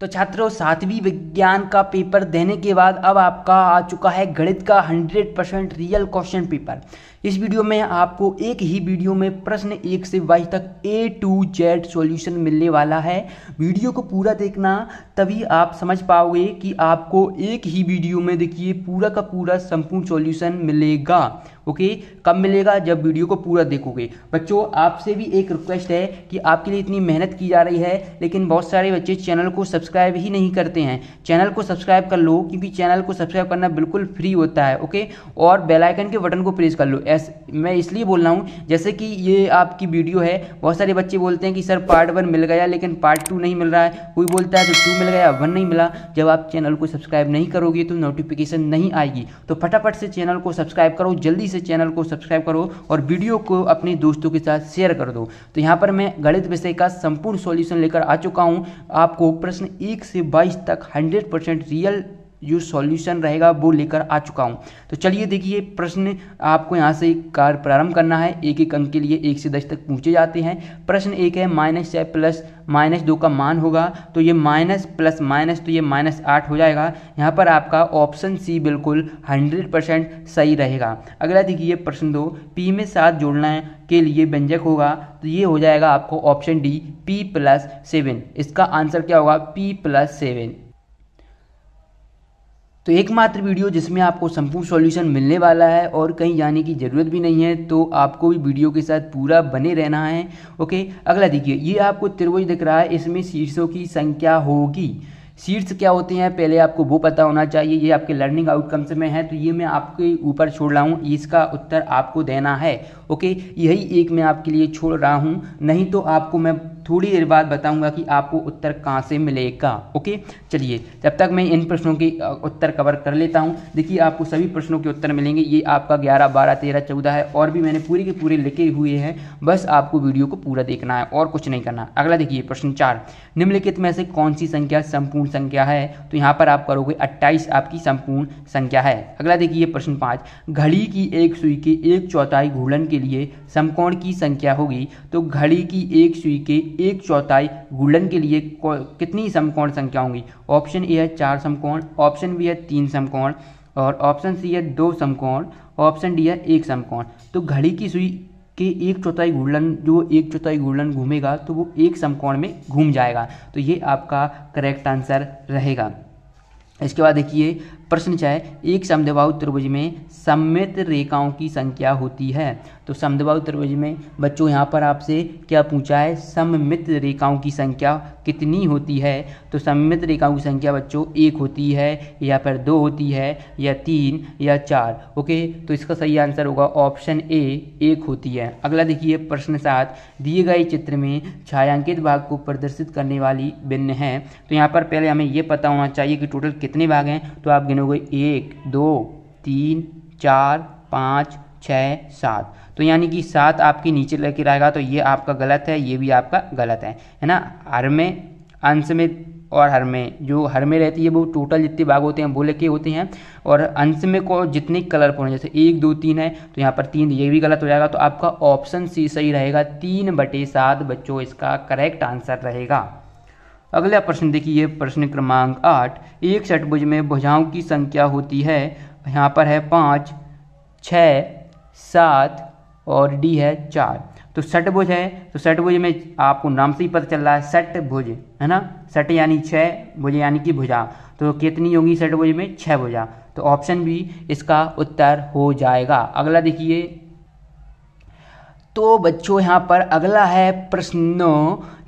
तो छात्रों सातवीं विज्ञान का पेपर देने के बाद अब आपका आ चुका है गणित का 100 परसेंट रियल क्वेश्चन पेपर इस वीडियो में आपको एक ही वीडियो में प्रश्न एक से बाईस तक ए टू जेड सॉल्यूशन मिलने वाला है वीडियो को पूरा देखना तभी आप समझ पाओगे कि आपको एक ही वीडियो में देखिए पूरा का पूरा संपूर्ण सॉल्यूशन मिलेगा ओके कब मिलेगा जब वीडियो को पूरा देखोगे बच्चों आपसे भी एक रिक्वेस्ट है कि आपके लिए इतनी मेहनत की जा रही है लेकिन बहुत सारे बच्चे चैनल को सब्सक्राइब ही नहीं करते हैं चैनल को सब्सक्राइब कर लो क्योंकि चैनल को सब्सक्राइब करना बिल्कुल फ्री होता है ओके और बेलाइकन के बटन को प्रेस कर लो ऐस मैं इसलिए बोल रहा हूँ जैसे कि ये आपकी वीडियो है बहुत सारे बच्चे बोलते हैं कि सर पार्ट वन मिल गया लेकिन पार्ट टू नहीं मिल रहा है कोई बोलता है तो टू मिल गया वन नहीं मिला जब आप चैनल को सब्सक्राइब नहीं करोगे तो नोटिफिकेशन नहीं आएगी तो फटाफट से चैनल को सब्सक्राइब करो जल्दी से चैनल को सब्सक्राइब करो और वीडियो को अपने दोस्तों के साथ शेयर कर दो तो यहाँ पर मैं गणित विषय का संपूर्ण सॉल्यूशन लेकर आ चुका हूँ आपको प्रश्न एक से बाईस तक हंड्रेड रियल जो सॉल्यूशन रहेगा वो लेकर आ चुका हूँ तो चलिए देखिए प्रश्न आपको यहाँ से कार्य प्रारंभ करना है एक एक अंक के लिए एक से दस तक पूछे जाते हैं प्रश्न एक है माइनस छः प्लस माइनस दो का मान होगा तो ये माइनस प्लस माइनस तो ये माइनस आठ हो जाएगा यहाँ पर आपका ऑप्शन सी बिल्कुल हंड्रेड परसेंट सही रहेगा अगला देखिए प्रश्न दो पी में सात जोड़ना है के लिए व्यंजक होगा तो ये हो जाएगा आपको option D P plus seven इसका आंसर क्या होगा पी प्लस सेवन तो एकमात्र वीडियो जिसमें आपको संपूर्ण सॉल्यूशन मिलने वाला है और कहीं जाने की ज़रूरत भी नहीं है तो आपको भी वीडियो के साथ पूरा बने रहना है ओके अगला देखिए ये आपको त्रिभुज दिख रहा है इसमें शीर्षों की संख्या होगी शीर्ष क्या होते हैं पहले आपको वो पता होना चाहिए ये आपके लर्निंग आउटकम्स में है तो ये मैं आपके ऊपर छोड़ रहा हूँ इसका उत्तर आपको देना है ओके यही एक मैं आपके लिए छोड़ रहा हूँ नहीं तो आपको मैं थोड़ी देर बाद बताऊंगा कि आपको उत्तर कहाँ से मिलेगा ओके चलिए जब तक मैं इन प्रश्नों के उत्तर कवर कर लेता हूँ देखिए आपको सभी प्रश्नों के उत्तर मिलेंगे ये आपका ग्यारह बारह तेरह चौदह है और भी मैंने पूरे के पूरे लिखे हुए हैं बस आपको वीडियो को पूरा देखना है और कुछ नहीं करना अगला देखिए प्रश्न चार निम्नलिखित में से कौन सी संख्या संपूर्ण संख्या है तो यहाँ पर आप करोगे अट्ठाईस आपकी संपूर्ण संख्या है अगला देखिए प्रश्न पाँच घड़ी की एक सुई के एक चौथाई घूर्णन के लिए समकोण की संख्या होगी तो घड़ी की एक सुई के एक चौथाई गुणन के लिए कितनी समकोण संख्या होंगी ऑप्शन ए है चार समकोण ऑप्शन बी है तीन समकोण और ऑप्शन सी है दो समकोण ऑप्शन डी है एक समकोण तो घड़ी की सुई के एक चौथाई गुड़न जो एक चौथाई गुड़न घूमेगा तो वो एक समकोण में घूम जाएगा तो ये आपका करेक्ट आंसर रहेगा इसके बाद देखिए प्रश्न चाहे एक समदबाहु त्रिभुज में सम्मित रेखाओं की संख्या होती है तो समदबाहु त्रिभुज में बच्चों यहाँ पर आपसे क्या पूछा है सममित रेखाओं की संख्या कितनी होती है तो सममित रेखाओं की संख्या बच्चों एक होती है या फिर दो होती है या तीन या चार ओके तो इसका सही आंसर होगा ऑप्शन ए एक होती है अगला देखिए प्रश्न सात दिए गए चित्र में छायांकित भाग को प्रदर्शित करने वाली भिन्न है तो यहाँ पर पहले हमें यह पता होना चाहिए कि टोटल कितने भाग हैं तो आप लाइन हो गए एक दो तीन चार पाँच छः सात तो यानी कि सात आपके नीचे लेके रहेगा तो ये आपका गलत है ये भी आपका गलत है है ना हर में अंश में और हर में जो हर में रहती है वो टोटल जितने भाग होते हैं वो लेके होते हैं और अंश में को जितने कलर होने जैसे एक दो तीन है तो यहाँ पर तीन ये भी गलत हो जाएगा तो आपका ऑप्शन सी सही रहेगा तीन बटे सात बच्चों इसका करेक्ट आंसर रहेगा अगला प्रश्न देखिए प्रश्न क्रमांक आठ एक षटभुज में भुजाओं की संख्या होती है यहाँ पर है पाँच छ सात और डी है चार तो षटभुज है तो षटभुज में आपको नाम से ही पता चल रहा है षटभुज है ना सट यानी छ भुज यानी कि भुजा तो कितनी होगी षटभुज में छ भुजा तो ऑप्शन बी इसका उत्तर हो जाएगा अगला देखिए तो बच्चों यहाँ पर अगला है प्रश्नों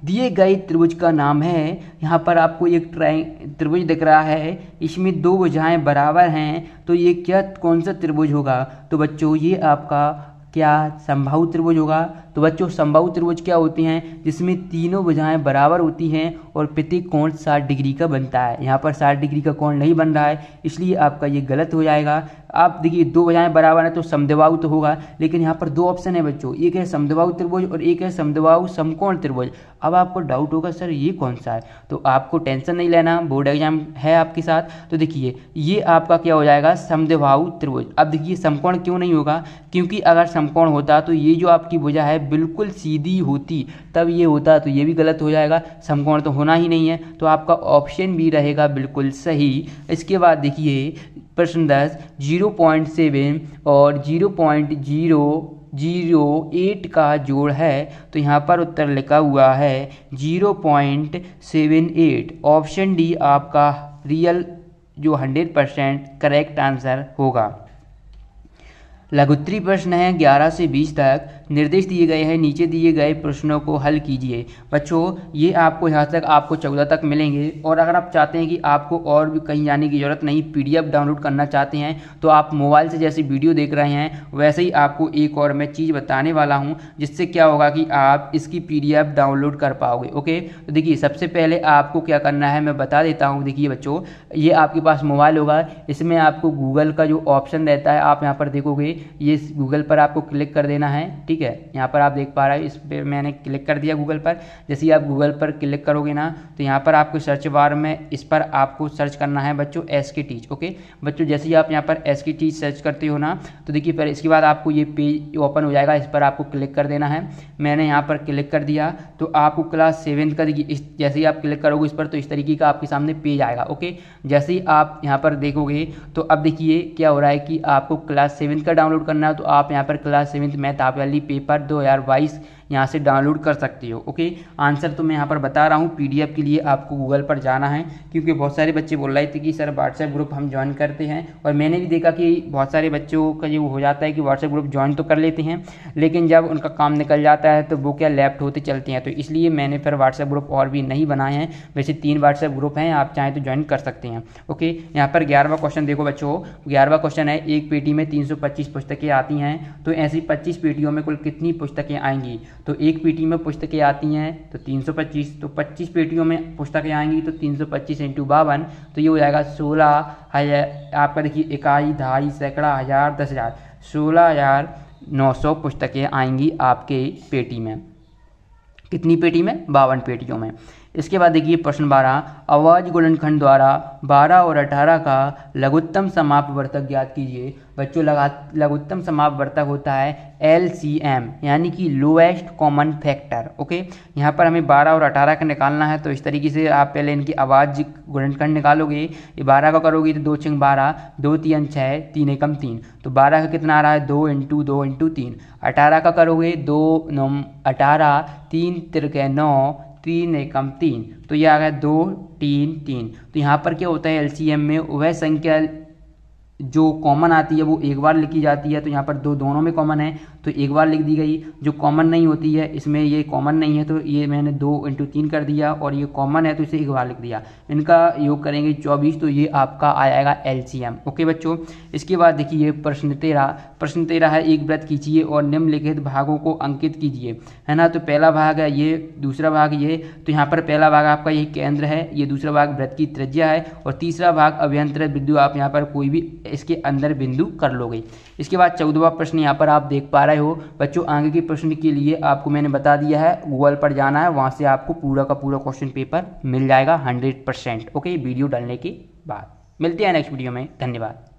दिए गए त्रिभुज का नाम है यहाँ पर आपको एक ट्राइ त्रिभुज दिख रहा है इसमें दो भुजाएं बराबर हैं तो ये क्या कौन सा त्रिभुज होगा तो बच्चों ये आपका क्या संभाव त्रिभुज होगा तो बच्चों संभव त्रिभुज क्या होते हैं जिसमें तीनों भुजाएं बराबर होती हैं और प्रत्येक कोण साठ डिग्री का बनता है यहाँ पर साठ डिग्री का कोण नहीं बन रहा है इसलिए आपका ये गलत हो जाएगा आप देखिए दो भुजाएं बराबर हैं तो समदवाऊ तो होगा लेकिन यहाँ पर दो ऑप्शन है बच्चों एक है समदवाऊ त्रिभुज और एक है समदवाऊ समकोण त्रिभुज अब आपको डाउट होगा सर ये कौन सा है तो आपको टेंशन नहीं लेना बोर्ड एग्जाम है आपके साथ तो देखिए ये आपका क्या हो जाएगा समदवाऊ त्रिभुज अब देखिए समकोण क्यों नहीं होगा क्योंकि अगर समकोण होता तो ये जो आपकी भुजा है बिल्कुल सीधी होती तब ये होता तो ये भी गलत हो जाएगा समकोण तो होना ही नहीं है तो आपका ऑप्शन भी रहेगा बिल्कुल सही इसके बाद देखिए प्रश्न दस जीरो पॉइंट सेवन और zero point zero zero eight का जोड़ है तो यहाँ पर उत्तर लिखा हुआ है zero point seven eight option D आपका रियल जो हंड्रेड परसेंट करेक्ट आंसर होगा लघुत्तरी प्रश्न है ग्यारह से बीस तक निर्देश दिए गए हैं नीचे दिए गए प्रश्नों को हल कीजिए बच्चों ये आपको यहाँ तक आपको चौदह तक मिलेंगे और अगर आप चाहते हैं कि आपको और भी कहीं जाने की ज़रूरत नहीं पी डाउनलोड करना चाहते हैं तो आप मोबाइल से जैसे वीडियो देख रहे हैं वैसे ही आपको एक और मैं चीज़ बताने वाला हूँ जिससे क्या होगा कि आप इसकी पी डाउनलोड कर पाओगे ओके तो देखिए सबसे पहले आपको क्या करना है मैं बता देता हूँ देखिए बच्चों ये आपके पास मोबाइल होगा इसमें आपको गूगल का जो ऑप्शन रहता है आप यहाँ पर देखोगे ये गूगल पर आपको क्लिक कर देना है ठीक ठीक है यहाँ पर आप देख पा रहे हो इस पे मैंने क्लिक कर दिया गूगल पर जैसे ही आप गूगल पर क्लिक करोगे ना तो यहाँ पर आपको सर्च बार में इस पर आपको सर्च करना है बच्चों एस की टीच ओके बच्चों जैसे ही आप यहाँ पर एस की टीच सर्च करते हो ना तो देखिए पर इसके बाद आपको ये पेज ओपन हो जाएगा इस पर आपको क्लिक कर देना है मैंने यहाँ पर क्लिक कर दिया तो आपको क्लास सेवेंथ का देखिए इस जैसे ही आप क्लिक करोगे इस पर तो इस तरीके का आपके सामने पेज आएगा ओके जैसे ही आप यहाँ पर देखोगे तो अब देखिए क्या हो रहा है कि आपको क्लास सेवेंथ का डाउनलोड करना है तो आप यहाँ पर क्लास सेवेंथ मैथ आप वाली पेपर दो हज़ार बाईस यहाँ से डाउनलोड कर सकते हो ओके आंसर तो मैं यहाँ पर बता रहा हूँ पी के लिए आपको गूगल पर जाना है क्योंकि बहुत सारे बच्चे बोल रहे थे कि सर व्हाट्सएप ग्रुप हम ज्वाइन करते हैं और मैंने भी देखा कि बहुत सारे बच्चों का ये हो जाता है कि व्हाट्सएप ग्रुप ज्वाइन तो कर लेते हैं लेकिन जब उनका काम निकल जाता है तो वो क्या लेफ्ट होते चलते हैं तो इसलिए मैंने फिर व्हाट्सएप ग्रुप और भी नहीं बनाए हैं वैसे तीन व्हाट्सएप ग्रुप हैं आप चाहें तो ज्वाइन कर सकते हैं ओके यहाँ पर ग्यारहवा क्वेश्चन देखो बच्चों ग्यारहवा क्वेश्चन है एक पेटी में तीन पुस्तकें आती हैं तो ऐसी पच्चीस पेटियों में कुल कितनी पुस्तकें आएंगी तो एक पेटी में पुस्तकें आती हैं तो 325 तो 25 पेटियों में पुस्तकें आएंगी तो 325 सौ पच्चीस इंटू बावन तो ये हो जाएगा सोलह हजार आपका देखिए इकाई ढाई सैकड़ा हज़ार दस हज़ार सोलह हज़ार नौ सौ पुस्तकें आएंगी आपके पेटी में कितनी पेटी में बावन पेटियों में इसके बाद देखिए प्रश्न बारह आवाज गोलनखंड द्वारा बारह और अठारह का लघुत्तम समाप वर्तक ज्ञात कीजिए बच्चों लगा लघुत्तम समाप वर्तक होता है एल सी एम यानी कि लोएस्ट कॉमन फैक्टर ओके यहाँ पर हमें बारह और अठारह का निकालना है तो इस तरीके से आप पहले इनकी आवाज गोलनखंड निकालोगे ये बारह का करोगे तो दो छिंग बारह दो तीन छः तीन एकम तीन तो बारह का कितना आ रहा है दो इंटू दो इंटू तीन अठारह का करोगे दो नौ अठारह तीन तिरके नौ तीन एकम तीन तो ये आ गया दो तीन तीन तो यहाँ पर क्या होता है एलसीएम में वह संख्या जो कॉमन आती है वो एक बार लिखी जाती है तो यहाँ पर दो दोनों में कॉमन है तो एक बार लिख दी गई जो कॉमन नहीं होती है इसमें ये कॉमन नहीं है तो ये मैंने दो इंटू तीन कर दिया और ये कॉमन है तो इसे एक बार लिख दिया इनका योग करेंगे चौबीस तो ये आपका आ जाएगा एल ओके बच्चों इसके बाद देखिए ये प्रश्न तेरह प्रश्न तेरह है एक व्रत कीजिए और निम्नलिखित भागों को अंकित कीजिए है ना तो पहला भाग है ये दूसरा भाग ये तो यहाँ पर पहला भाग आपका ये केंद्र है ये दूसरा भाग व्रत की त्रिज्या है और तीसरा भाग अभ्यंतर बिंदु आप यहाँ पर कोई भी इसके अंदर बिंदु कर लोगे इसके बाद चौदहवा प्रश्न यहाँ पर आप देख पा रहे रहे हो बच्चों आगे के प्रश्न के लिए आपको मैंने बता दिया है गूगल पर जाना है वहाँ से आपको पूरा का पूरा क्वेश्चन पेपर मिल जाएगा हंड्रेड परसेंट ओके वीडियो डालने के बाद मिलते हैं नेक्स्ट वीडियो में धन्यवाद